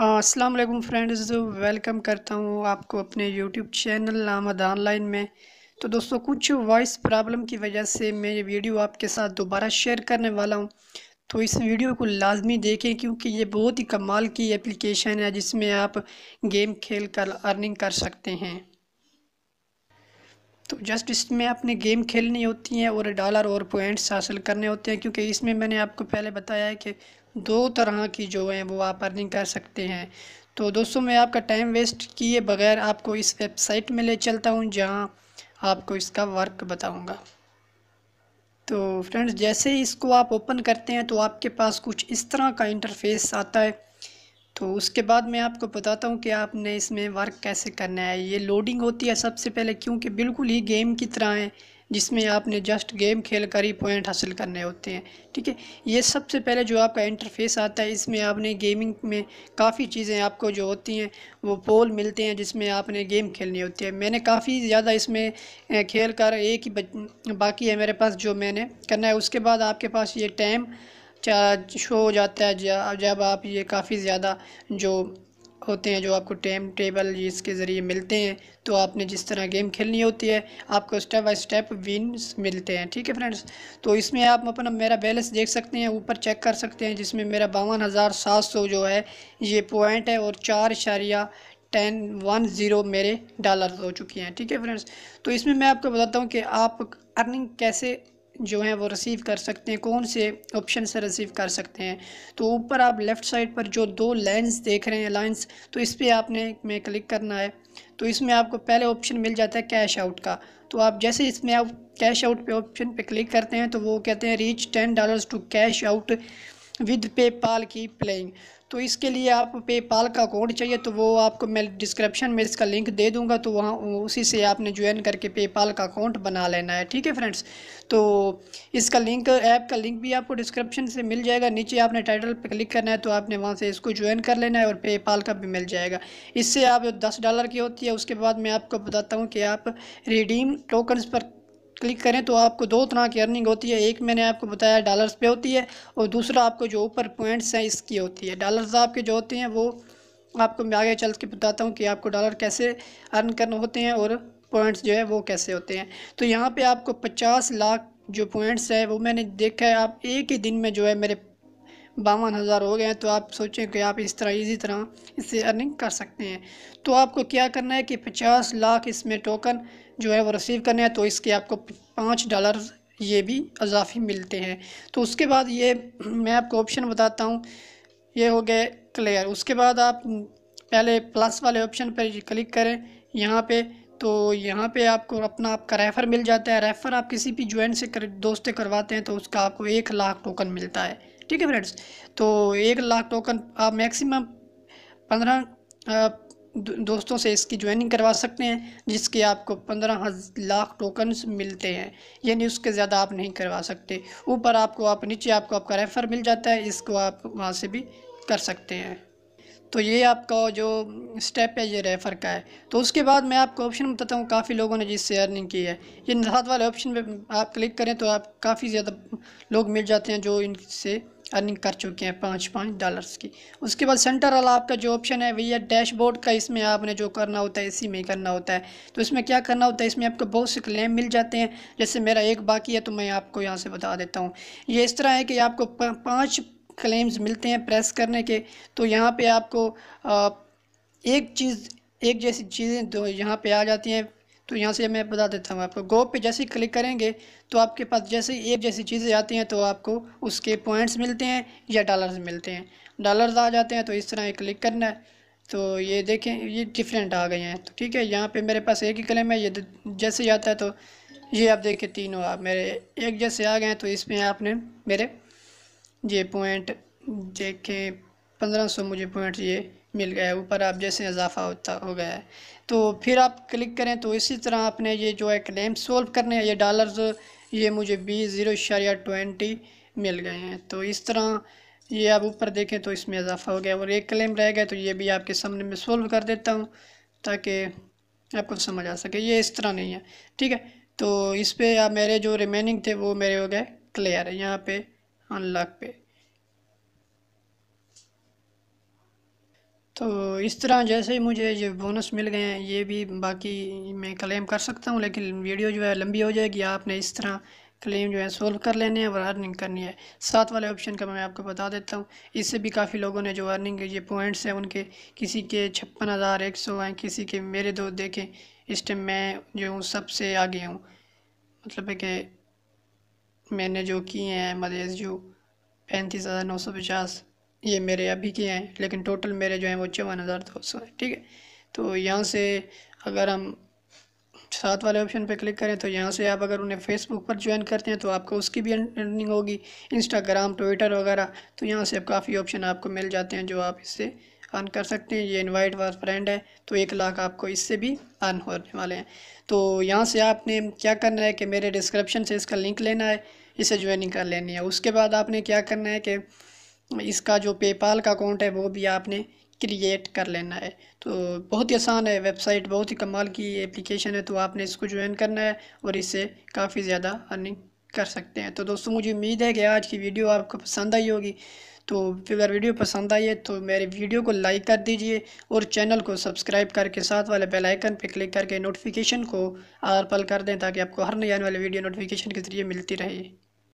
वालेकुम friends welcome करता हूँ आपको अपने यूट्यूब चैनल नामद ऑनलाइन में तो दोस्तों कुछ वॉइस प्रॉब्लम की वजह से मैं ये वीडियो आपके साथ दोबारा शेयर करने वाला हूँ तो इस वीडियो को लाजमी देखें क्योंकि ये बहुत ही कमाल की एप्लीकेशन है जिसमें आप गेम खेल कर अर्निंग कर सकते हैं तो जस्ट इसमें आपने गेम खेलनी होती है और डॉलर और पॉइंट्स हासिल करने होते हैं क्योंकि इसमें मैंने आपको पहले बताया है कि दो तरह की जो हैं वो आप अर्निंग कर सकते हैं तो दोस्तों मैं आपका टाइम वेस्ट किए बगैर आपको इस वेबसाइट में ले चलता हूँ जहाँ आपको इसका वर्क बताऊँगा तो फ्रेंड्स जैसे ही इसको आप ओपन करते हैं तो आपके पास कुछ इस तरह का इंटरफेस आता है तो उसके बाद मैं आपको बताता हूँ कि आपने इसमें वर्क कैसे करना है ये लोडिंग होती है सबसे पहले क्योंकि बिल्कुल ही गेम की तरह है जिसमें आपने जस्ट गेम खेल कर ही पॉइंट हासिल करने होते हैं ठीक है ये सबसे पहले जो आपका इंटरफेस आता है इसमें आपने गेमिंग में काफ़ी चीज़ें आपको जो होती हैं वो पोल मिलते हैं जिसमें आपने गेम खेलनी होती है मैंने काफ़ी ज़्यादा इसमें खेल कर एक ही बाकी है मेरे पास जो मैंने करना है उसके बाद आपके पास ये टाइम शो हो जाता है जब आप ये काफ़ी ज़्यादा जो होते हैं जो आपको टेम टेबल इसके ज़रिए मिलते हैं तो आपने जिस तरह गेम खेलनी होती है आपको स्टेप बाई स्टेप विन्स मिलते हैं ठीक है फ्रेंड्स तो इसमें आप अपना मेरा बैलेंस देख सकते हैं ऊपर चेक कर सकते हैं जिसमें मेरा बावन हज़ार सात सौ जो है ये पॉइंट है और चार इशारिया टेन वन ज़ीरो मेरे डॉलर हो चुकी हैं ठीक है फ्रेंड्स तो इसमें मैं आपको बताता हूँ कि आप अर्निंग कैसे जो हैं वो रिसीव कर सकते हैं कौन से ऑप्शन से रिसीव कर सकते हैं तो ऊपर आप लेफ़्ट साइड पर जो दो लेंस देख रहे हैं लाइन्स तो इस पर आपने में क्लिक करना है तो इसमें आपको पहले ऑप्शन मिल जाता है कैश आउट का तो आप जैसे इसमें आप कैश आउट पे ऑप्शन पे क्लिक करते हैं तो वो कहते हैं reach ten dollars to cash out with PayPal की प्लेइंग तो इसके लिए आप पेपाल का कोड चाहिए तो वो आपको मैं डिस्क्रिप्शन में इसका लिंक दे दूंगा तो वहाँ उसी से आपने ज्वाइन करके पेपाल का अकाउंट बना लेना है ठीक है फ्रेंड्स तो इसका लिंक ऐप का लिंक भी आपको डिस्क्रिप्शन से मिल जाएगा नीचे आपने टाइटल पर क्लिक करना है तो आपने वहाँ से इसको ज्वाइन कर लेना है और पेपाल का भी मिल जाएगा इससे आप दस डॉलर की होती है उसके बाद मैं आपको बताता हूँ कि आप रिडीम टोकन्स पर क्लिक करें तो आपको दो तरह की अर्निंग होती है एक मैंने आपको बताया डॉलर्स पे होती है और दूसरा आपको जो ऊपर पॉइंट्स हैं इसकी होती है डॉलर्स आपके जो होते हैं वो आपको मैं आगे चल के बताता हूँ कि आपको डॉलर कैसे अर्न करने होते हैं और पॉइंट्स जो है वो कैसे होते हैं तो यहाँ पर आपको पचास लाख जो पॉइंट्स है वो मैंने देखा है आप एक ही दिन में जो है मेरे बावन हज़ार हो गए तो आप सोचें कि आप इस तरह इसी तरह इससे अर्निंग कर सकते हैं तो आपको क्या करना है कि पचास लाख इसमें टोकन जो है वो रिसीव करना है तो इसके आपको पाँच डॉलर ये भी अजाफी मिलते हैं तो उसके बाद ये मैं आपको ऑप्शन बताता हूँ ये हो गए क्लियर उसके बाद आप पहले प्लस वाले ऑप्शन पर क्लिक करें यहाँ पे तो यहाँ पे आपको अपना आपका रेफ़र मिल जाता है रेफ़र आप किसी भी ज्वाइन से कर दोस्त करवाते हैं तो उसका आपको एक लाख टोकन मिलता है ठीक है फ्रेंड्स तो एक लाख टोकन आप मैक्सिमम पंद्रह दोस्तों से इसकी ज्वाइनिंग करवा सकते हैं जिसके आपको पंद्रह लाख टोकन मिलते हैं यानी उसके ज़्यादा आप नहीं करवा सकते ऊपर आपको आप नीचे आपको आपका रेफ़र मिल जाता है इसको आप वहाँ से भी कर सकते हैं तो ये आपका जो स्टेप है ये रेफ़र का है तो उसके बाद मैं आपको ऑप्शन बताता हूँ काफ़ी लोगों ने जिससे अर्निंग की है ये नजात वाले ऑप्शन पर आप क्लिक करें तो आप काफ़ी ज़्यादा लोग मिल जाते हैं जो इनसे अर्निंग कर चुके हैं पाँच पाँच डॉलर्स की उसके बाद सेंटर वाला आपका जो ऑप्शन है वही है डैशबोर्ड का इसमें आपने जो करना होता है इसी में ही करना होता है तो इसमें क्या करना होता है इसमें आपको बहुत से क्लेम मिल जाते हैं जैसे मेरा एक बाकी है तो मैं आपको यहाँ से बता देता हूँ ये इस तरह है कि आपको पाँच क्लेम्स मिलते हैं प्रेस करने के तो यहाँ पर आपको एक चीज़ एक जैसी चीज़ें दो यहाँ पे आ जाती हैं तो यहाँ से मैं बता देता हूँ आपको गो पे जैसे ही क्लिक करेंगे तो आपके पास जैसे एक जैसी चीज़ें आती हैं तो आपको उसके पॉइंट्स मिलते हैं या डॉलर्स मिलते हैं डॉलर्स आ जाते हैं तो इस तरह क्लिक करना है तो ये देखें ये डिफरेंट आ गए हैं तो ठीक है यहाँ पे मेरे पास एक ही कलम है ये जैसे ही आता है तो ये आप देखें तीनों आप मेरे एक जैसे आ गए हैं तो इसमें आपने मेरे ये पॉइंट देखें पंद्रह सौ मुझे पॉइंट ये मिल गया है ऊपर आप जैसे इजाफा होता हो गया है तो फिर आप क्लिक करें तो इसी तरह आपने ये जो है क्लेम सोल्व करने हैं ये डॉलर्स ये मुझे बीस ज़ीरो इशारिया ट्वेंटी मिल गए हैं तो इस तरह ये आप ऊपर देखें तो इसमें इजाफा हो गया और एक क्लेम रह गया तो ये भी आपके सामने मैं सोल्व कर देता हूँ ताकि आपको समझ आ सके ये इस तरह नहीं है ठीक है तो इस पर मेरे जो रिमेनिंग थे वो मेरे हो गए क्लियर है यहाँ पे अनलॉक पे तो इस तरह जैसे ही मुझे ये बोनस मिल गए हैं ये भी बाकी मैं क्लेम कर सकता हूँ लेकिन वीडियो जो है लंबी हो जाएगी आपने इस तरह क्लेम जो है सोल्व कर लेने हैं और अर्निंग करनी है साथ वाले ऑप्शन का मैं आपको बता देता हूँ इससे भी काफ़ी लोगों ने जो अर्निंग ये पॉइंट्स हैं उनके किसी के छप्पन हज़ार एक सौ हैं किसी के मेरे दो देखें इस टाइम मैं जो हूँ सबसे आगे हूँ मतलब है कि मैंने जो किए हैं मदेज जो पैंतीस हज़ार नौ सौ पचास ये मेरे अभी के हैं लेकिन टोटल मेरे जो हैं वो चौवन हज़ार दो सौ हैं ठीक है तो यहाँ से अगर हम सात वाले ऑप्शन पे क्लिक करें तो यहाँ से आप अगर उन्हें फेसबुक पर ज्वाइन करते हैं तो आपको उसकी भी अर्निंग होगी इंस्टाग्राम ट्विटर वगैरह तो यहाँ से आप काफ़ी ऑप्शन आपको मिल जाते हैं जो आप इससे अर्न कर सकते हैं ये इनवाइट वार फ्रेंड है तो एक लाख आपको इससे भी अर्न होने वाले हैं तो यहाँ से आपने क्या करना है कि मेरे डिस्क्रिप्शन से इसका लिंक लेना है इसे ज्वाइनिंग कर लेनी है उसके बाद आपने क्या करना है कि इसका जो पेपाल का अकाउंट है वो भी आपने क्रिएट कर लेना है तो बहुत ही आसान है वेबसाइट बहुत ही कमाल की एप्लीकेशन है तो आपने इसको ज्वाइन करना है और इससे काफ़ी ज़्यादा अर्निंग कर सकते हैं तो दोस्तों मुझे उम्मीद है कि आज की वीडियो आपको पसंद आई होगी तो अगर वीडियो पसंद आई है तो मेरे वीडियो को लाइक कर दीजिए और चैनल को सब्सक्राइब करके साथ वाले बेल आइकन पर क्लिक करके नोटिफिकेशन को आर पल कर दें ताकि आपको हर नई आने वाली वीडियो नोटिफिकेशन के ज़रिए मिलती रहे